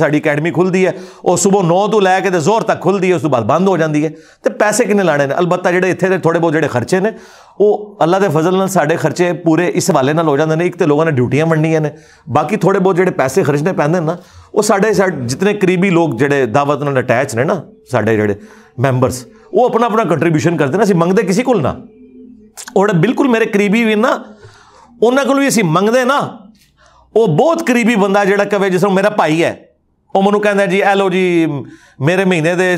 ਸਾਡੀ ਅਕੈਡਮੀ ਖੁੱਲਦੀ ਹੈ ਉਹ ਸਵੇਰ 9 ਤੋਂ ਲੈ ਕੇ ਤੇ ਜ਼ੋਰ ਤੱਕ ਖੁੱਲਦੀ ਹੈ ਉਸ ਤੋਂ ਬਾਅਦ ਬੰਦ ਹੋ ਜਾਂਦੀ ਹੈ ਤੇ ਪੈਸੇ ਕਿੰਨੇ ਲਾਣੇ ਨੇ ਅਲਬੱਤਾ ਜਿਹੜੇ ਇੱਥੇ ਦੇ ਥੋੜੇ ਬਹੁਤ ਜਿਹੜੇ ਖਰਚੇ ਨੇ ਉਹ ਅੱਲਾ ਦੇ ਫਜ਼ਲ ਨਾਲ ਸਾਡੇ ਖਰਚੇ ਪੂਰੇ ਇਸ ਹਵਾਲੇ ਨਾਲ ਹੋ ਜਾਂਦੇ ਨੇ ਇੱਕ ਤੇ ਲੋਕਾਂ ਨੇ ਡਿਊਟੀਆਂ ਵੰਡੀਆਂ ਨੇ ਬਾਕੀ ਥੋੜੇ ਬਹੁਤ ਜਿਹੜੇ ਪੈਸੇ ਖਰਚਣੇ ਪੈਂਦੇ ਨੇ ਨਾ ਉਹ ਸਾਡੇ ਜਿਤਨੇ ਕਰੀਬੀ ਲੋਕ ਜਿਹੜੇ ਦਾਵਤ ਨਾਲ ਅਟੈਚ ਨੇ ਨਾ ਸਾਡੇ ਜਿਹੜੇ ਮੈਂਬਰਸ ਉਹ ਆਪਣਾ ਆਪਣਾ ਕੰਟਰੀਬਿਊਸ਼ਨ ਕਰਦੇ ਨੇ ਅਸੀਂ ਮੰਗਦੇ ਕਿਸੇ ਕੋਲ ਨਾ ਔਰ ਬਿਲਕੁਲ ਮੇਰੇ ਕਰੀਬੀ ਵੀ ਨਾ ਉਹਨਾਂ ਕੋਲ ਵੀ ਅਸੀਂ ਮੰਗਦੇ ਨਾ ਉਹ ਬਹੁਤ ਕਰੀਬੀ ਬੰਦਾ ਜਿਹੜਾ ਕਵੇ ਜਿਸ ਨੂੰ ਮੇਰਾ ਭਾਈ ਹੈ ਉਹ ਮਨੂੰ ਕਹਿੰਦਾ ਜੀ ਐ ਲੋ ਜੀ ਮੇਰੇ ਮਹੀਨੇ ਦੇ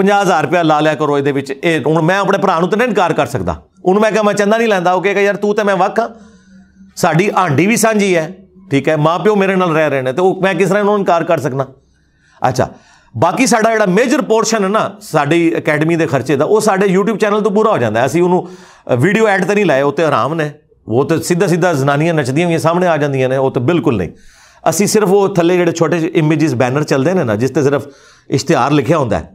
50000 ਰੁਪਏ ਲਾ ਲਿਆ ਕਰੋ ਇਹਦੇ ਵਿੱਚ ਇਹ ਹੁਣ ਮੈਂ ਆਪਣੇ ਭਰਾ ਨੂੰ ਤਾਂ ਇਨਕਾਰ ਕਰ ਸਕਦਾ ਉਹਨੂੰ ਮੈਂ ਕਿਹਾ ਮੈਂ ਚੰਦਾ ਨਹੀਂ ਲੈਂਦਾ ਉਹ ਕਹੇਗਾ ਯਾਰ ਤੂੰ ਤੇ ਮੈਂ ਵੱਖ ਸਾਡੀ ਆਂਡੀ ਵੀ ਸਾਂਝੀ ਹੈ ਠੀਕ ਹੈ ਮਾਪਿਓ ਮੇਰੇ ਨਾਲ ਰਹਿ ਰਹੇ ਨੇ ਤੇ ਉਹ ਮੈਂ ਕਿਸ ਤਰ੍ਹਾਂ ਉਹਨੂੰ ਇਨਕਾਰ ਕਰ ਸਕਣਾ ਅੱਛਾ ਬਾਕੀ ਸਾਡਾ ਜਿਹੜਾ ਮੇਜਰ ਪੋਰਸ਼ਨ ਹੈ ਨਾ ਸਾਡੀ ਅਕੈਡਮੀ ਦੇ ਖਰਚੇ ਦਾ ਉਹ ਸਾਡੇ YouTube ਚੈਨਲ ਤੋਂ ਪੂਰਾ ਹੋ ਜਾਂਦਾ ਹੈ ਅਸੀਂ ਉਹਨੂੰ ਵੀਡੀਓ ਐਡ ਤਾਂ ਨਹੀਂ ਲਾਏ ਉੱਤੇ ਆਰਾਮ ਨੇ ਉਹ ਤਾਂ ਸਿੱਧਾ ਸਿੱਧਾ ਜ਼ਨਾਨੀਆਂ ਨੱਚਦੀਆਂ ਹੋਈਆਂ ਸਾਹਮਣੇ ਆ ਜਾਂਦੀਆਂ ਨੇ ਉਹ ਤਾਂ ਬਿਲਕੁਲ ਨਹੀਂ ਅਸੀਂ ਸਿਰਫ ਉਹ ਥੱਲੇ ਜਿਹੜੇ ਛੋਟੇ ਇਮੇजेस ਬੈਨਰ ਚੱਲਦੇ ਨੇ ਨਾ ਜਿਸ ਤੇ ਸਿਰਫ ਇਸ਼ਤਿਹਾਰ ਲਿਖਿਆ ਹੁੰਦਾ ਹੈ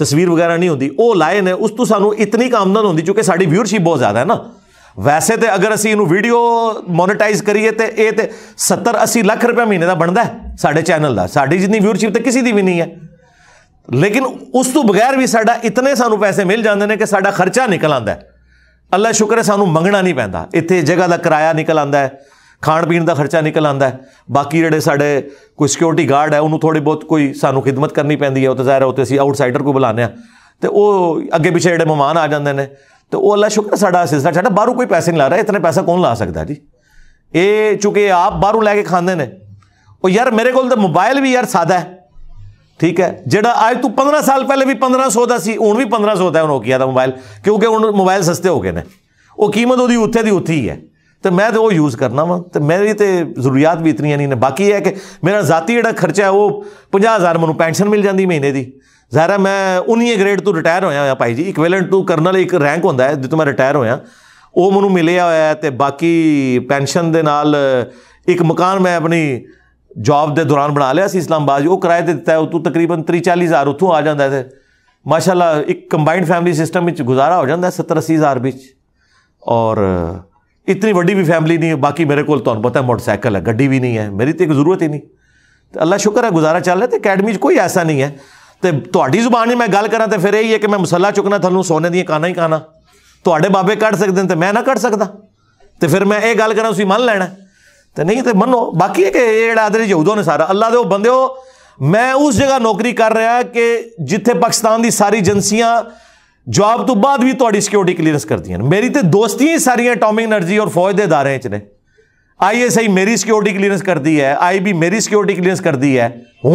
ਤਸਵੀਰ ਵਗੈਰਾ ਨਹੀਂ ਹੁੰਦੀ ਉਹ ਲਾਏ ਨੇ ਉਸ ਤੋਂ ਸਾਨੂੰ ਇਤਨੀ ਕਾਮਦਨ ਹੁੰਦੀ ਕਿਉਂਕਿ ਸਾਡੀ ਵਿਊਅਰਸ਼ਿਪ ਬਹੁਤ ਜ਼ਿਆਦਾ ਹੈ ਨਾ ਵੈਸੇ ਤੇ ਅਗਰ ਅਸੀਂ ਇਹਨੂੰ ਵੀਡੀਓ ਮੋਨੇਟਾਈਜ਼ ਕਰੀਏ ਤੇ ਇਹ ਤੇ 70 80 ਲੱਖ ਰੁਪਏ ਮਹੀਨੇ ਦਾ ਬਣਦਾ ਸਾਡੇ ਚੈਨਲ ਦਾ ਸਾਡੀ ਜਿੰਨੀ ਵਿਊਅਰਸ਼ਿਪ ਤੇ ਕਿਸੇ ਦੀ ਵੀ ਨਹੀਂ ਹੈ ਲੇਕਿਨ ਉਸ ਤੋਂ ਬਗੈਰ ਵੀ ਸਾਡਾ ਇਤਨੇ ਸਾਨੂੰ ਪੈਸੇ ਮਿਲ ਜਾਂਦੇ ਨੇ ਕਿ ਸਾਡਾ ਖਰਚਾ ਨਿਕਲ ਆਂਦਾ ਹੈ ਅੱਲਾ ਸ਼ੁਕਰ ਹੈ ਸਾਨੂੰ ਮੰਗਣਾ ਨਹੀਂ ਪੈਂਦਾ ਇੱਥੇ ਜਗ੍ਹਾ ਦਾ ਕਿਰਾਇਆ ਨਿਕਲ ਆਂਦਾ ਹੈ ਖਾਣ ਪੀਣ ਦਾ ਖਰਚਾ ਨਿਕਲ ਆਂਦਾ ਹੈ ਬਾਕੀ ਜਿਹੜੇ ਸਾਡੇ ਕੋਈ ਸਿਕਿਉਰਿਟੀ ਗਾਰਡ ਹੈ ਉਹਨੂੰ ਥੋੜੀ ਬਹੁਤ ਕੋਈ ਸਾਨੂੰ ਖidmat ਕਰਨੀ ਪੈਂਦੀ ਹੈ ਉਹ ਤਾਂ ਜ਼ਾਹਿਰ ਹੈ ਉੱਤੇ ਅਸੀਂ ਆਊਟਸਾਈਡਰ ਕੋ ਬੁਲਾਉਂਦੇ ਆ ਤੇ ਉਹ ਅੱਗੇ ਪਿੱਛੇ ਜਿਹੜੇ ਮਹਿਮਾਨ ਆ ਜਾਂਦੇ ਨੇ ਤੇ ਉਹ ਅੱਲਾ ਸ਼ੁਕਰ ਸਾਡਾ ਸਿਲਸਿਲਾ ਸਾਡਾ ਬਾਹਰੋਂ ਕੋਈ ਪੈਸੇ ਨਹੀਂ ਲਾ ਰਿਹਾ ਇਤਨੇ ਪੈਸਾ ਕੌਣ ਲਾ ਸਕਦਾ ਜੀ ਇਹ ਚੁਕੇ ਆਪ ਬਾਹਰੋਂ ਲੈ ਕੇ ਖਾਂਦੇ ਨੇ ਉਹ ਯਾਰ ਮੇਰੇ ਕੋਲ ਤਾਂ ਮੋਬਾਈਲ ਵੀ ਯਾਰ ਸਾਦਾ ਹੈ ਠੀਕ ਹੈ ਜਿਹੜਾ ਅੱਜ ਤੋਂ 15 ਸਾਲ ਪਹਿਲੇ ਵੀ 1500 ਦਾ ਸੀ ਹੁਣ ਵੀ 1500 ਦਾ ਹੈ ਨੋਕੀਆ ਦਾ ਮੋਬਾਈਲ ਕਿਉਂਕਿ ਹੁਣ ਮੋਬਾਈਲ ਸਸਤੇ ਹੋ ਗਏ ਨੇ ਉਹ ਕੀਮਤ ਉਹਦੀ ਉੱਥੇ ਦੀ ਉੱਥੇ ਹੀ ਹੈ ਤੇ ਮੈਂ ਤੇ ਉਹ ਯੂਜ਼ ਕਰਨਾ ਵਾ ਤੇ ਮੇਰੀ ਤੇ ਜ਼ਰੂਰੀਅਤ ਵੀ ਇਤਨੀਆਂ ਨਹੀਂ ਨੇ ਬਾਕੀ ਹੈ ਕਿ ਮੇਰਾ ਜ਼ਾਤੀ ਜਿਹੜਾ ਖਰਚਾ ਹੈ ਉਹ 50000 ਮੈਨੂੰ ਪੈਨਸ਼ਨ ਮਿਲ ਜਾਂਦੀ ਮਹੀਨੇ ਦੀ ਜ਼ਾਹਰਾ ਮੈਂ 19 ਗ੍ਰੇਡ ਤੋਂ ਰਿਟਾਇਰ ਹੋਇਆ ਹੋਇਆ ਭਾਈ ਜੀ ਇਕੁਇਲੈਂਟ ਟੂ ਕਰਨਲ ਇੱਕ ਰੈਂਕ ਹੁੰਦਾ ਹੈ ਜਿੱਦੋਂ ਮੈਂ ਰਿਟਾਇਰ ਹੋਇਆ ਉਹ ਮੈਨੂੰ ਮਿਲਿਆ ਹੋਇਆ ਤੇ ਬਾਕੀ ਪੈਨਸ਼ਨ ਦੇ ਨਾਲ ਇੱਕ ਮਕਾਨ ਮੈਂ ਆਪਣੀ ਜੌਬ ਦੇ ਦੌਰਾਨ ਬਣਾ ਲਿਆ ਸੀ ਇਸਲਾਮਾਬਾਦ ਉਹ ਕਿਰਾਏ ਤੇ ਦਿੱਤਾ ਉਹ ਤੋਂ ਤਕਰੀਬਨ 30 40000 ਉੱਥੋਂ ਆ ਜਾਂਦਾ ਤੇ ਮਾਸ਼ਾਅੱਲਾ ਇੱਕ ਕੰਬਾਈਨਡ ਫੈਮਿਲੀ ਸਿਸਟਮ ਵਿੱਚ ਗੁਜ਼ਾਰਾ ਹੋ ਜਾਂਦਾ 70 80000 ਵਿੱਚ ਔਰ इतनी वड्डी भी फैमिली नहीं है बाकी मेरे को तो पता है मोटरसाइकिल है गड्डी भी नहीं है मेरी तो एक जरूरत ही नहीं तो अल्लाह शुक्र है गुजारा चल रहा तो अकेडमी कोई ऐसा नहीं है तो थोड़ी जुबान मैं गल करा तो फिर यही है कि मैं मसला चुकना थलू सोने दियाँ काना ही काना थोड़े बाबे कट सकते हैं तो मैं ना कट सकता तो फिर मैं ये गल करा उसी मन लैना तो नहीं तो मनो बाकी है कि ये आदरी यहूदो ने सारा अल्लाह दे बंदे हो मैं उस जगह नौकरी कर रहा कि जिथे पाकिस्तान की सारी एजेंसियां जवाब तो बाद भी थोड़ी सिक्योरिटी क्लीयरस कर दी मेरी तो दोस्ती ही सारी अटोमिक एनर्जी और फौज के अदारे च ने आई एस आई मेरी सिक्योरिटी क्लीयरस करती है आई बी मेरी सिक्योरिटी क्लीयरस करती है हूँ